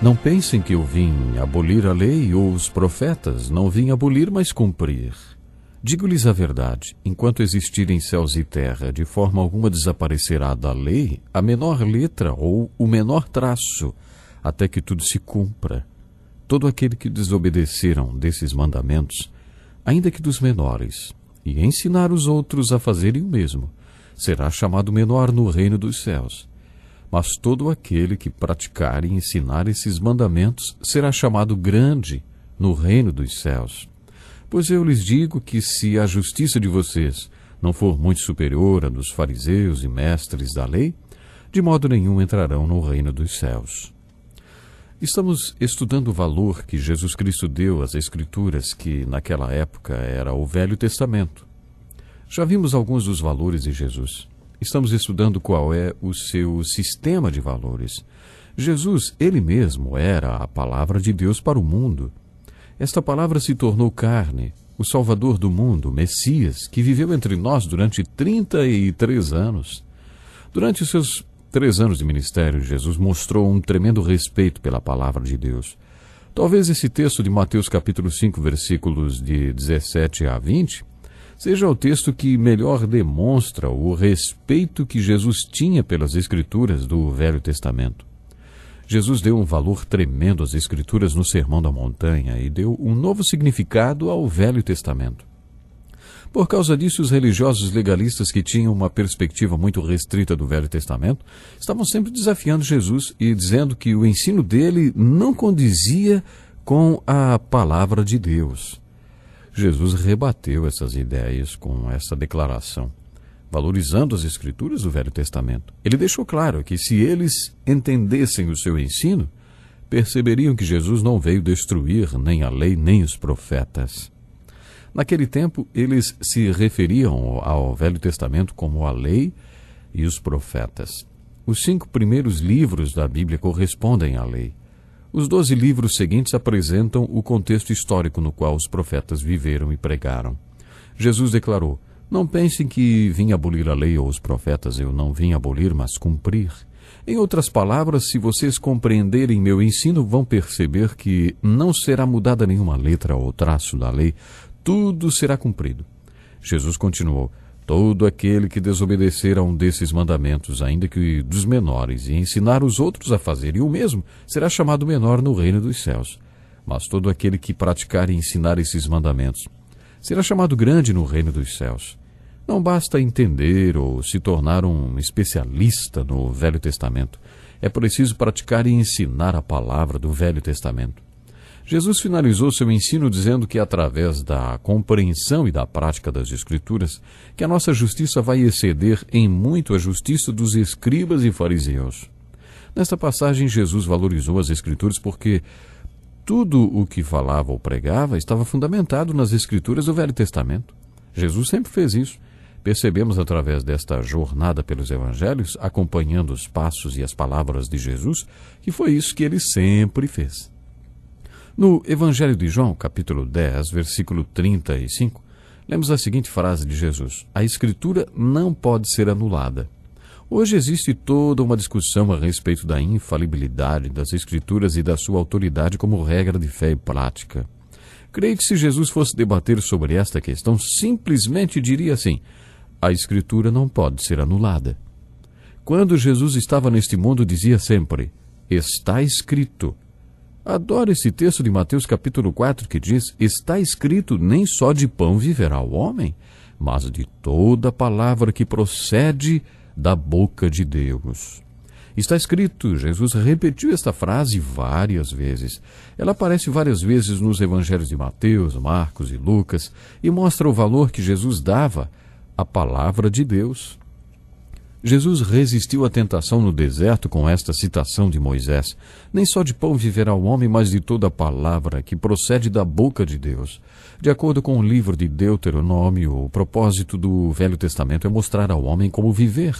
Não pensem que eu vim abolir a lei ou os profetas, não vim abolir, mas cumprir. Digo-lhes a verdade: enquanto existirem céus e terra, de forma alguma desaparecerá da lei a menor letra ou o menor traço, até que tudo se cumpra. Todo aquele que desobedeceram desses mandamentos, ainda que dos menores, e ensinar os outros a fazerem o mesmo, será chamado menor no reino dos céus. Mas todo aquele que praticar e ensinar esses mandamentos será chamado grande no reino dos céus. Pois eu lhes digo que se a justiça de vocês não for muito superior à dos fariseus e mestres da lei, de modo nenhum entrarão no reino dos céus. Estamos estudando o valor que Jesus Cristo deu às Escrituras, que naquela época era o Velho Testamento. Já vimos alguns dos valores de Jesus. Estamos estudando qual é o seu sistema de valores. Jesus, ele mesmo, era a palavra de Deus para o mundo. Esta palavra se tornou carne, o Salvador do mundo, Messias, que viveu entre nós durante 33 anos. Durante seus três anos de ministério, Jesus mostrou um tremendo respeito pela palavra de Deus. Talvez esse texto de Mateus capítulo 5, versículos de 17 a 20, seja o texto que melhor demonstra o respeito que Jesus tinha pelas Escrituras do Velho Testamento. Jesus deu um valor tremendo às Escrituras no Sermão da Montanha e deu um novo significado ao Velho Testamento. Por causa disso, os religiosos legalistas que tinham uma perspectiva muito restrita do Velho Testamento estavam sempre desafiando Jesus e dizendo que o ensino dele não condizia com a palavra de Deus. Jesus rebateu essas ideias com essa declaração, valorizando as escrituras do Velho Testamento. Ele deixou claro que se eles entendessem o seu ensino, perceberiam que Jesus não veio destruir nem a lei nem os profetas. Naquele tempo, eles se referiam ao Velho Testamento como a lei e os profetas. Os cinco primeiros livros da Bíblia correspondem à lei. Os doze livros seguintes apresentam o contexto histórico no qual os profetas viveram e pregaram. Jesus declarou: Não pensem que vim abolir a lei ou os profetas, eu não vim abolir, mas cumprir. Em outras palavras, se vocês compreenderem meu ensino, vão perceber que não será mudada nenhuma letra ou traço da lei, tudo será cumprido. Jesus continuou: Todo aquele que desobedecer a um desses mandamentos, ainda que dos menores, e ensinar os outros a fazerem o mesmo, será chamado menor no reino dos céus. Mas todo aquele que praticar e ensinar esses mandamentos, será chamado grande no reino dos céus. Não basta entender ou se tornar um especialista no Velho Testamento. É preciso praticar e ensinar a palavra do Velho Testamento. Jesus finalizou seu ensino dizendo que é através da compreensão e da prática das Escrituras que a nossa justiça vai exceder em muito a justiça dos escribas e fariseus. Nesta passagem, Jesus valorizou as Escrituras porque tudo o que falava ou pregava estava fundamentado nas Escrituras do Velho Testamento. Jesus sempre fez isso. Percebemos através desta jornada pelos Evangelhos, acompanhando os passos e as palavras de Jesus, que foi isso que ele sempre fez. No Evangelho de João, capítulo 10, versículo 35, lemos a seguinte frase de Jesus: A Escritura não pode ser anulada. Hoje existe toda uma discussão a respeito da infalibilidade das Escrituras e da sua autoridade como regra de fé e prática. Creio que se Jesus fosse debater sobre esta questão, simplesmente diria assim: a Escritura não pode ser anulada. Quando Jesus estava neste mundo, dizia sempre: Está escrito, Adoro esse texto de Mateus capítulo 4 que diz: Está escrito, nem só de pão viverá o homem, mas de toda palavra que procede da boca de Deus. Está escrito, Jesus repetiu esta frase várias vezes. Ela aparece várias vezes nos evangelhos de Mateus, Marcos e Lucas e mostra o valor que Jesus dava à palavra de Deus. Jesus resistiu à tentação no deserto com esta citação de Moisés: Nem só de pão viverá o homem, mas de toda a palavra que procede da boca de Deus. De acordo com o livro de Deuteronômio, o propósito do Velho Testamento é mostrar ao homem como viver.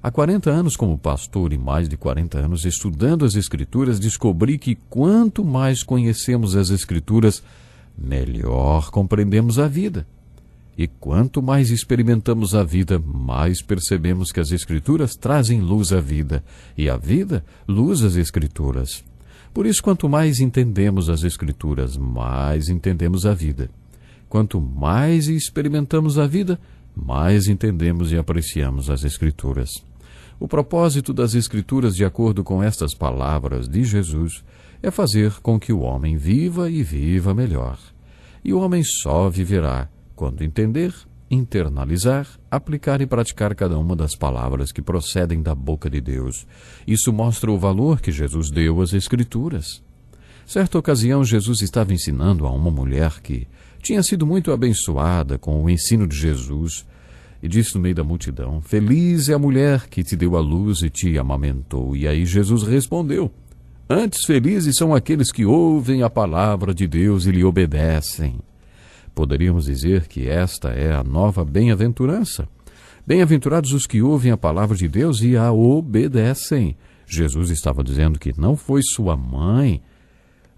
Há 40 anos como pastor e mais de 40 anos estudando as Escrituras, descobri que quanto mais conhecemos as Escrituras, melhor compreendemos a vida. E quanto mais experimentamos a vida, mais percebemos que as Escrituras trazem luz à vida, e a vida, luz às Escrituras. Por isso, quanto mais entendemos as Escrituras, mais entendemos a vida. Quanto mais experimentamos a vida, mais entendemos e apreciamos as Escrituras. O propósito das Escrituras, de acordo com estas palavras de Jesus, é fazer com que o homem viva e viva melhor. E o homem só viverá quando entender, internalizar, aplicar e praticar cada uma das palavras que procedem da boca de Deus. Isso mostra o valor que Jesus deu às Escrituras. Certa ocasião, Jesus estava ensinando a uma mulher que tinha sido muito abençoada com o ensino de Jesus e disse no meio da multidão: Feliz é a mulher que te deu a luz e te amamentou. E aí Jesus respondeu: Antes felizes são aqueles que ouvem a palavra de Deus e lhe obedecem. Poderíamos dizer que esta é a nova bem-aventurança. Bem-aventurados os que ouvem a palavra de Deus e a obedecem. Jesus estava dizendo que não foi sua mãe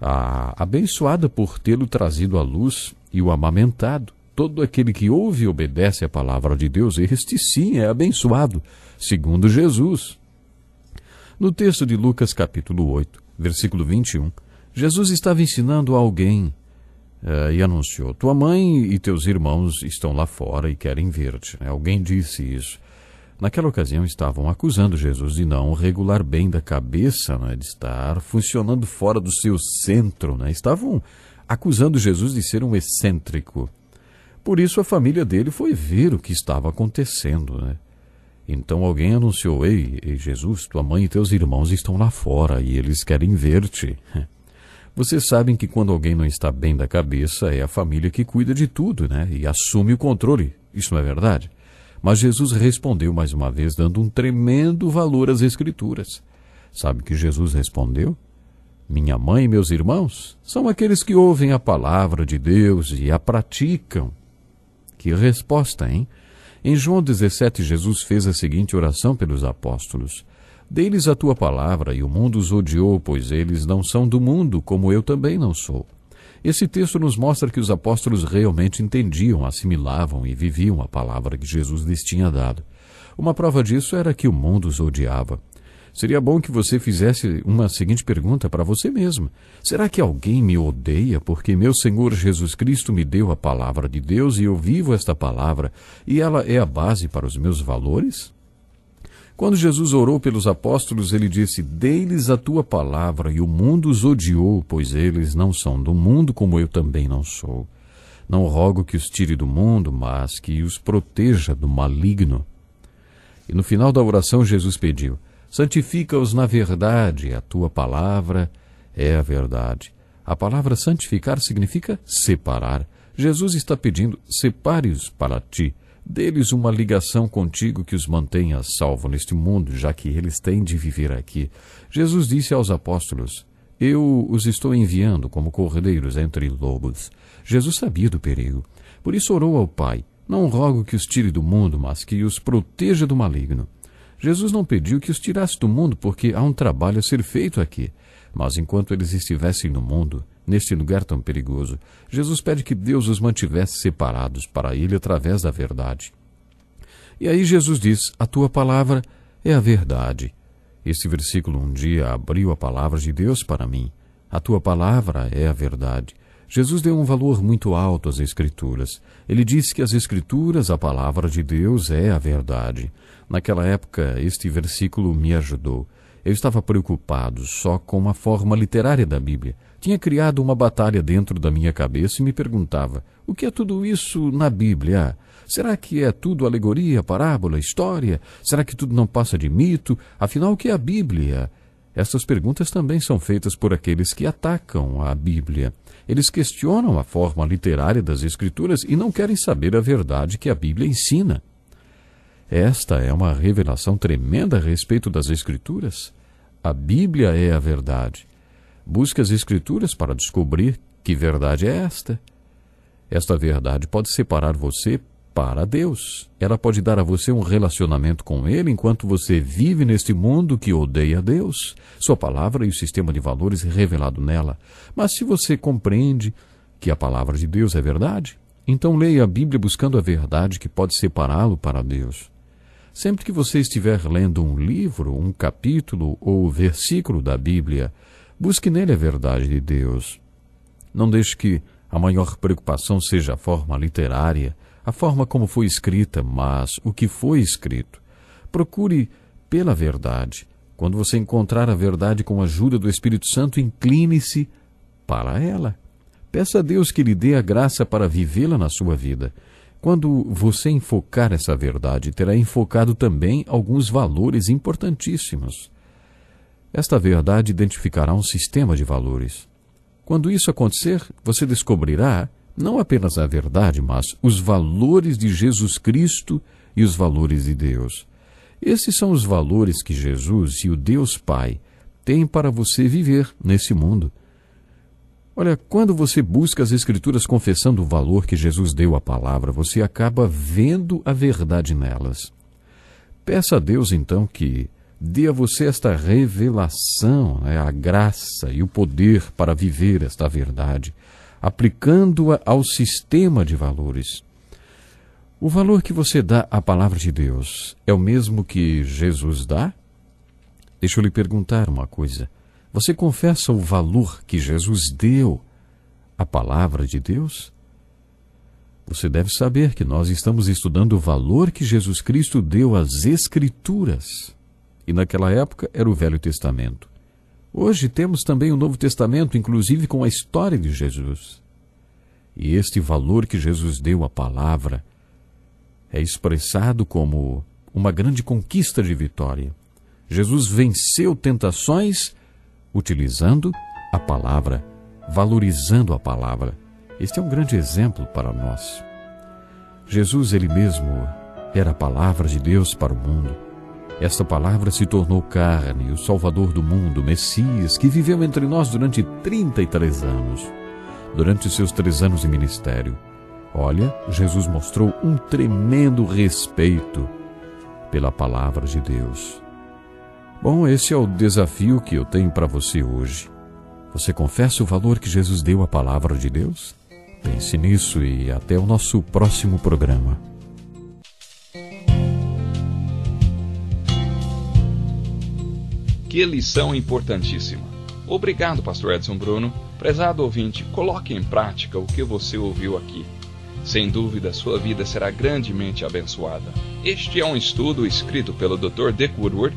a abençoada por tê-lo trazido à luz e o amamentado. Todo aquele que ouve e obedece a palavra de Deus, este sim é abençoado, segundo Jesus. No texto de Lucas capítulo 8, versículo 21, Jesus estava ensinando a alguém uh, e anunciou: Tua mãe e teus irmãos estão lá fora e querem ver-te. Né? Alguém disse isso. Naquela ocasião estavam acusando Jesus de não regular bem da cabeça, né, de estar funcionando fora do seu centro. Né? Estavam acusando Jesus de ser um excêntrico. Por isso a família dele foi ver o que estava acontecendo. Né? Então alguém anunciou: Ei, ei, Jesus, tua mãe e teus irmãos estão lá fora e eles querem ver-te. Vocês sabem que quando alguém não está bem da cabeça, é a família que cuida de tudo, né? E assume o controle. Isso não é verdade? Mas Jesus respondeu mais uma vez, dando um tremendo valor às Escrituras. Sabe que Jesus respondeu? Minha mãe e meus irmãos são aqueles que ouvem a palavra de Deus e a praticam. Que resposta, hein? Em João 17, Jesus fez a seguinte oração pelos apóstolos: dê lhes a tua palavra, e o mundo os odiou, pois eles não são do mundo, como eu também não sou. Esse texto nos mostra que os apóstolos realmente entendiam, assimilavam e viviam a palavra que Jesus lhes tinha dado. Uma prova disso era que o mundo os odiava. Seria bom que você fizesse uma seguinte pergunta para você mesmo: Será que alguém me odeia porque meu Senhor Jesus Cristo me deu a palavra de Deus e eu vivo esta palavra e ela é a base para os meus valores? Quando Jesus orou pelos apóstolos, ele disse: Dei-lhes a tua palavra, e o mundo os odiou, pois eles não são do mundo, como eu também não sou. Não rogo que os tire do mundo, mas que os proteja do maligno. E no final da oração, Jesus pediu: Santifica-os na verdade, a tua palavra é a verdade. A palavra santificar significa separar. Jesus está pedindo: separe-os para ti deles uma ligação contigo que os mantenha salvo neste mundo, já que eles têm de viver aqui. Jesus disse aos apóstolos: Eu os estou enviando como cordeiros entre lobos. Jesus sabia do perigo, por isso orou ao Pai: Não rogo que os tire do mundo, mas que os proteja do maligno. Jesus não pediu que os tirasse do mundo, porque há um trabalho a ser feito aqui. Mas enquanto eles estivessem no mundo, neste lugar tão perigoso, Jesus pede que Deus os mantivesse separados para ele através da verdade. E aí Jesus diz: A tua palavra é a verdade. Esse versículo um dia abriu a palavra de Deus para mim. A tua palavra é a verdade. Jesus deu um valor muito alto às Escrituras. Ele disse que as Escrituras, a palavra de Deus, é a verdade. Naquela época, este versículo me ajudou. Eu estava preocupado só com a forma literária da Bíblia. Tinha criado uma batalha dentro da minha cabeça e me perguntava: o que é tudo isso na Bíblia? Será que é tudo alegoria, parábola, história? Será que tudo não passa de mito? Afinal, o que é a Bíblia? Essas perguntas também são feitas por aqueles que atacam a Bíblia. Eles questionam a forma literária das Escrituras e não querem saber a verdade que a Bíblia ensina. Esta é uma revelação tremenda a respeito das Escrituras. A Bíblia é a verdade. Busque as Escrituras para descobrir que verdade é esta. Esta verdade pode separar você para Deus. Ela pode dar a você um relacionamento com Ele enquanto você vive neste mundo que odeia Deus, Sua palavra e o sistema de valores revelado nela. Mas se você compreende que a palavra de Deus é verdade, então leia a Bíblia buscando a verdade que pode separá-lo para Deus. Sempre que você estiver lendo um livro, um capítulo ou versículo da Bíblia, busque nele a verdade de Deus. Não deixe que a maior preocupação seja a forma literária, a forma como foi escrita, mas o que foi escrito. Procure pela verdade. Quando você encontrar a verdade com a ajuda do Espírito Santo, incline-se para ela. Peça a Deus que lhe dê a graça para vivê-la na sua vida. Quando você enfocar essa verdade, terá enfocado também alguns valores importantíssimos. Esta verdade identificará um sistema de valores. Quando isso acontecer, você descobrirá não apenas a verdade, mas os valores de Jesus Cristo e os valores de Deus. Esses são os valores que Jesus e o Deus Pai têm para você viver nesse mundo. Olha, quando você busca as Escrituras confessando o valor que Jesus deu à palavra, você acaba vendo a verdade nelas. Peça a Deus, então, que dê a você esta revelação, né, a graça e o poder para viver esta verdade, aplicando-a ao sistema de valores. O valor que você dá à palavra de Deus é o mesmo que Jesus dá? Deixa eu lhe perguntar uma coisa. Você confessa o valor que Jesus deu à palavra de Deus? Você deve saber que nós estamos estudando o valor que Jesus Cristo deu às Escrituras. E naquela época era o Velho Testamento. Hoje temos também o Novo Testamento, inclusive com a história de Jesus. E este valor que Jesus deu à palavra é expressado como uma grande conquista de vitória. Jesus venceu tentações utilizando a palavra, valorizando a palavra. Este é um grande exemplo para nós. Jesus ele mesmo era a palavra de Deus para o mundo. Esta palavra se tornou carne, o Salvador do mundo, Messias, que viveu entre nós durante 33 anos. Durante seus três anos de ministério, olha, Jesus mostrou um tremendo respeito pela palavra de Deus. Bom, esse é o desafio que eu tenho para você hoje. Você confessa o valor que Jesus deu à palavra de Deus? Pense nisso e até o nosso próximo programa. Que lição importantíssima! Obrigado, Pastor Edson Bruno. Prezado ouvinte, coloque em prática o que você ouviu aqui. Sem dúvida, sua vida será grandemente abençoada. Este é um estudo escrito pelo Dr. Dick Woodward